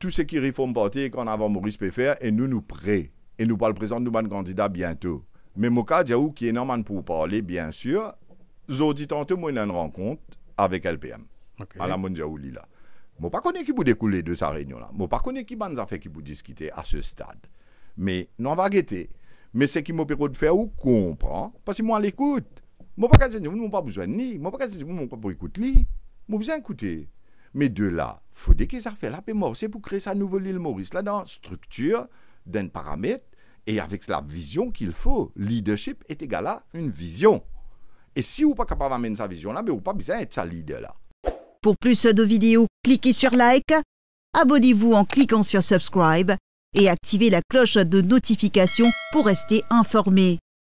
Tout ce qui réforment parti qu'on avait Maurice Péfer et nous nous prêts. Et nous parlons présent nous un candidats bientôt. Mais mon cas, qui est normal pour parler, bien sûr, Zodi tantôt, moi, une rencontre avec LPM. Okay. À la Mondiaouli, là. Je ne connais pas qui vous découler de sa réunion-là. Je ne connais pas qui vous fait qui vous discuter à ce stade. Mais non, on va guetter. Mais ce qui m'opère de faire, ou comprend, parce que moi, l'écoute. Je ne pas dire, je pas besoin de ni. Je ne pas dire, je pas écouter. Je besoin d'écouter. Mais de là, faut dès qu'ils ont fait la paix C'est pour créer sa nouvelle île Maurice, là, dans structure, d'un paramètre, et avec la vision qu'il faut. Leadership est égal à une vision. Et si vous pas capable d'amener sa vision là, mais ben, vous pas besoin d'être sa leader là. Pour plus de vidéos, cliquez sur like, abonnez-vous en cliquant sur subscribe et activez la cloche de notification pour rester informé.